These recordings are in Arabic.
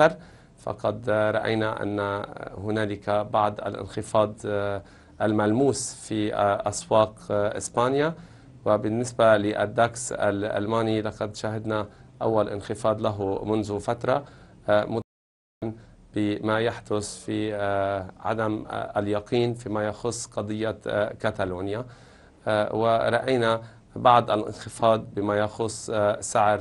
أكثر فقد رأينا أن هنالك بعض الانخفاض آه، الملموس في آه، أسواق آه، إسبانيا وبالنسبة للداكس الألماني لقد شهدنا أول انخفاض له منذ فترة بما يحدث في عدم اليقين فيما يخص قضية كاتالونيا ورأينا بعض الانخفاض بما يخص سعر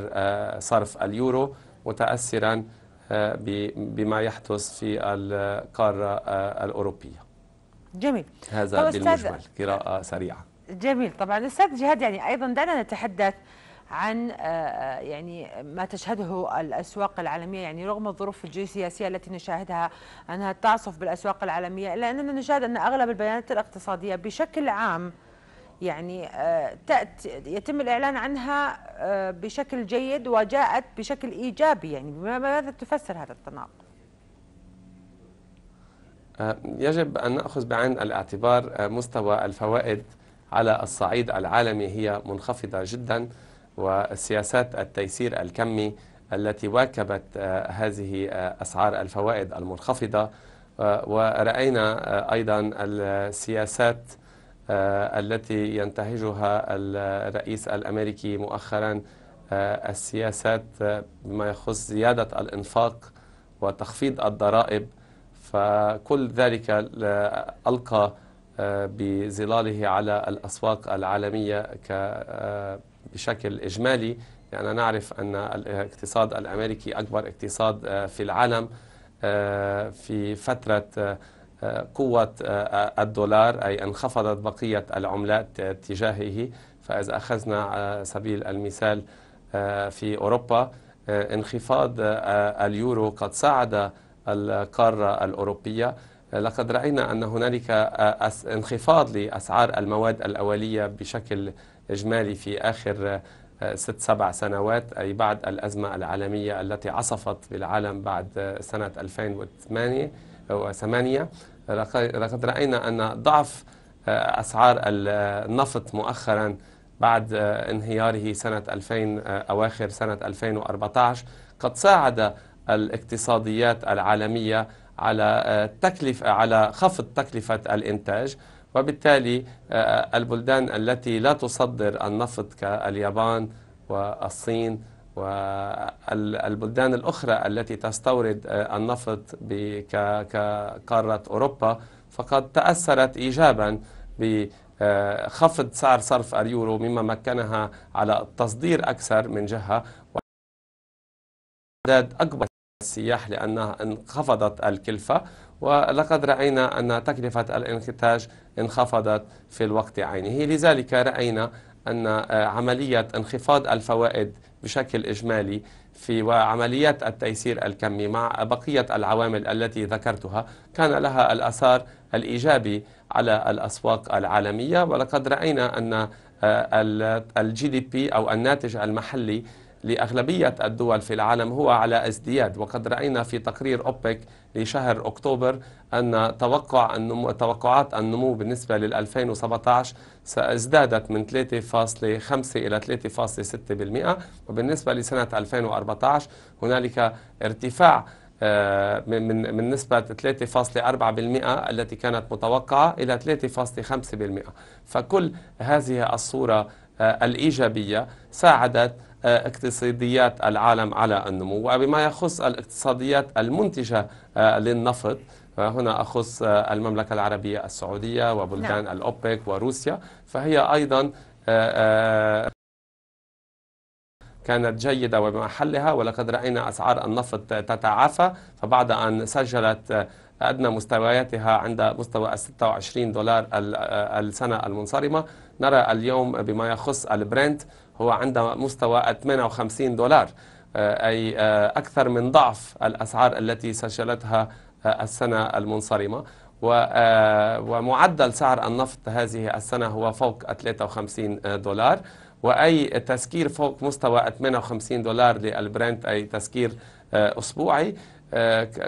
صرف اليورو متأثرا آه، بما يحدث في القارة آه، الأوروبية جميل هذا بالمجمل قراءة سريعة جميل طبعا أستاذ جهاد يعني أيضا دعنا نتحدث عن آه، يعني ما تشهده الاسواق العالميه يعني رغم الظروف الجيوسياسيه التي نشاهدها انها تعصف بالاسواق العالميه الا اننا نشاهد ان اغلب البيانات الاقتصاديه بشكل عام يعني آه، تأتي يتم الإعلان عنها آه، بشكل جيد وجاءت بشكل إيجابي يعني ماذا تفسر هذا التناقض؟ آه، يجب أن نأخذ بعين الاعتبار مستوى الفوائد على الصعيد العالمي هي منخفضة جدا وسياسات التيسير الكمي التي واكبت هذه أسعار الفوائد المنخفضة ورأينا أيضا السياسات آه، التي ينتهجها الرئيس الأمريكي مؤخرا آه، السياسات آه، بما يخص زيادة الإنفاق وتخفيض الضرائب فكل ذلك ألقى بظلاله على الأسواق العالمية بشكل إجمالي لأننا يعني نعرف أن الاقتصاد الأمريكي أكبر اقتصاد في العالم في فترة آه، قوة آه، آه، الدولار أي انخفضت بقية العملات تجاهه فإذا أخذنا سبيل المثال في أوروبا انخفاض اليورو قد ساعد القارة الأوروبية لقد رأينا أن هنالك انخفاض لأسعار المواد الأولية بشكل إجمالي في آخر ست سبع سنوات أي بعد الأزمة العالمية التي عصفت بالعالم بعد سنة 2008 أو ثمانية لقد رأينا أن ضعف آه، أسعار آه، النفط مؤخرا بعد آه، انهياره سنة 2000 أواخر سنة 2014 قد ساعد الاقتصاديات العالمية على تكلفة على خفض تكلفة الإنتاج وبالتالي البلدان التي لا تصدر النفط كاليابان والصين والبلدان الأخرى التي تستورد آه، النفط كقارة أوروبا فقد تأثرت إيجابا بخفض آه، سعر صرف اليورو مما مكنها على التصدير أكثر من جهة وعدد أكبر السياح لأنها انخفضت الكلفة ولقد رأينا أن تكلفة الانتاج انخفضت في الوقت عينه لذلك رأينا أن آه، عملية انخفاض الفوائد بشكل إجمالي في عمليات التيسير الكمي مع بقية العوامل التي ذكرتها كان لها الأثار الإيجابي على الأسواق العالمية ولقد رأينا أن آه، الجي دي بي أو الناتج المحلي لأغلبية الدول في العالم هو على ازدياد وقد رأينا في تقرير أوبك لشهر أكتوبر أن توقع النمو توقعات النمو بالنسبة لل 2017 سازدادت من 3.5 إلى 3.6% وبالنسبة لسنة 2014 هنالك ارتفاع آه، من من نسبة 3.4% التي كانت متوقعة إلى 3.5% فكل هذه الصورة آه، الإيجابية ساعدت اقتصاديات العالم على النمو وبما يخص الاقتصاديات المنتجة آه، للنفط هنا أخص آه، المملكة العربية السعودية وبلدان نعم. الأوبك وروسيا فهي أيضا آه، كانت جيدة وبمحلها ولقد رأينا أسعار النفط تتعافى فبعد أن سجلت أدنى مستوياتها عند مستوى ال 26 دولار السنة المنصرمة نرى اليوم بما يخص البرنت هو عند مستوى 58 دولار آه، أي آه، أكثر من ضعف الأسعار التي سجلتها آه، السنة المنصرمة ومعدل سعر النفط هذه السنة هو فوق 53 دولار وأي تسكير فوق مستوى 58 دولار للبرنت أي تسكير أسبوعي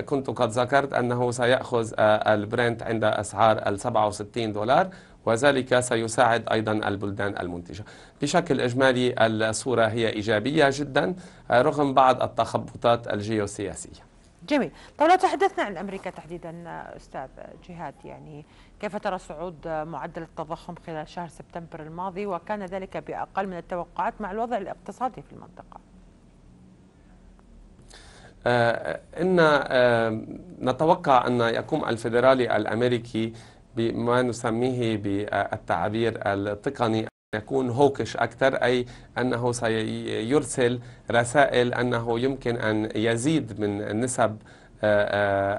كنت قد ذكرت أنه سيأخذ البرنت عند أسعار ال 67 دولار وذلك سيساعد أيضا البلدان المنتجة بشكل إجمالي الصورة هي إيجابية جدا رغم بعض التخبطات الجيوسياسية جميل طب لو تحدثنا عن أمريكا تحديدا أستاذ جهاد يعني كيف ترى صعود معدل التضخم خلال شهر سبتمبر الماضي وكان ذلك بأقل من التوقعات مع الوضع الاقتصادي في المنطقة آه إن آه نتوقع أن يقوم الفيدرالي الأمريكي بما نسميه بالتعبير التقني يكون هوكش أكثر أي أنه سيرسل رسائل أنه يمكن أن يزيد من نسب آه،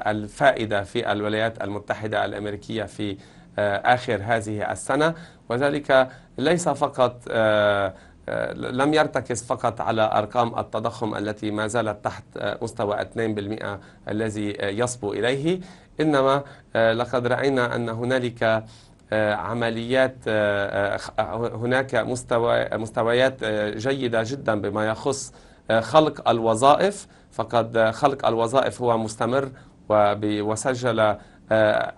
آه، الفائدة في الولايات المتحدة الأمريكية في آه، آخر هذه السنة وذلك ليس فقط آه، لم يرتكز فقط على أرقام التضخم التي ما زالت تحت آه، مستوى 2% الذي آه، يصبو إليه إنما لقد رأينا أن هنالك عمليات هناك مستوى مستويات جيدة جدا بما يخص خلق الوظائف فقد خلق الوظائف هو مستمر وسجل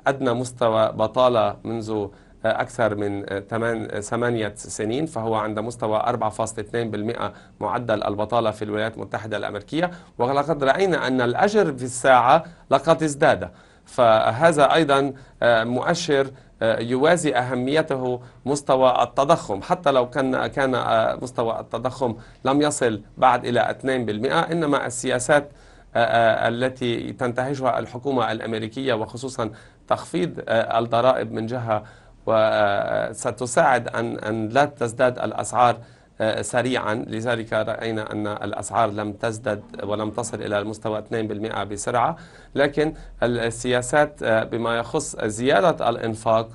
أدنى مستوى بطالة منذ أكثر من 8 سنين فهو عند مستوى 4.2% معدل البطالة في الولايات المتحدة الأمريكية ولقد رأينا أن الأجر في الساعة لقد ازداد فهذا أيضا آه، مؤشر آه، يوازي أهميته مستوى التضخم حتى لو كان كان آه، مستوى التضخم لم يصل بعد إلى 2% إنما السياسات التي تنتهجها الحكومة الأمريكية وخصوصا تخفيض الضرائب من جهة وستساعد أن, أن لا تزداد الأسعار آه، سريعا لذلك رأينا أن الأسعار لم تزدد ولم تصل إلى مستوى 2% بسرعة لكن السياسات آه، بما يخص زيادة الإنفاق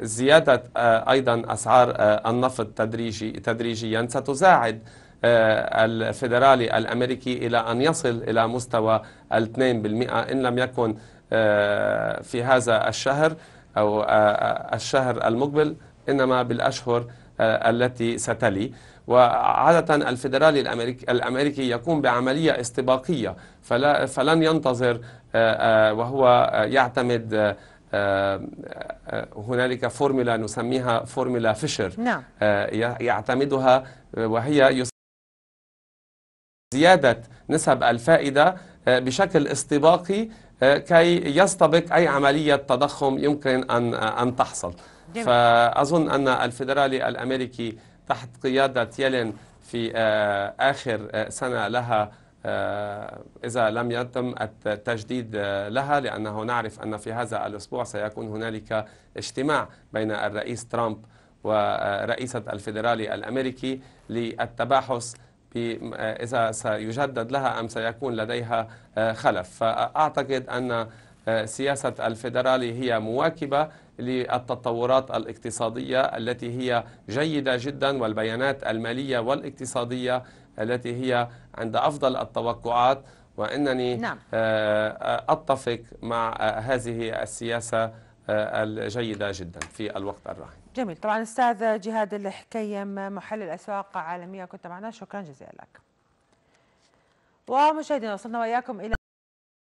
وزيادة آه، أيضا أسعار النفط تدريجي تدريجيا ستساعد الفيدرالي الأمريكي إلى أن يصل إلى مستوى 2% إن لم يكن آه، في هذا الشهر أو آه، آه، الشهر المقبل إنما بالأشهر التي ستلي وعادة الفيدرالي الأمريكي, الأمريكي يقوم بعملية استباقية فلا فلن ينتظر وهو يعتمد هنالك فورمولا نسميها فورمولا فيشر نعم. يعتمدها وهي زيادة نسب الفائدة بشكل استباقي آه، كي يستبق أي عملية تضخم يمكن أن آه، أن تحصل فأظن أن الفيدرالي الأمريكي تحت قيادة يلين في آه، آخر سنة لها إذا لم يتم التجديد لها لأنه نعرف أن في هذا الأسبوع سيكون هنالك اجتماع بين الرئيس ترامب ورئيسة الفيدرالي الأمريكي للتباحث آه، إذا سيجدد لها أم سيكون لديها آه، خلف فأعتقد أن آه، سياسة الفيدرالي هي مواكبة للتطورات الاقتصادية التي هي جيدة جدا والبيانات المالية والاقتصادية التي هي عند أفضل التوقعات وإنني نعم. أتفق مع هذه السياسة الجيدة جدا في الوقت الراهن جميل طبعا استاذ جهاد الحكيم محلل اسواق عالميه كنت معنا شكرا جزيلا لك ومشاهدينا وصلنا واياكم الى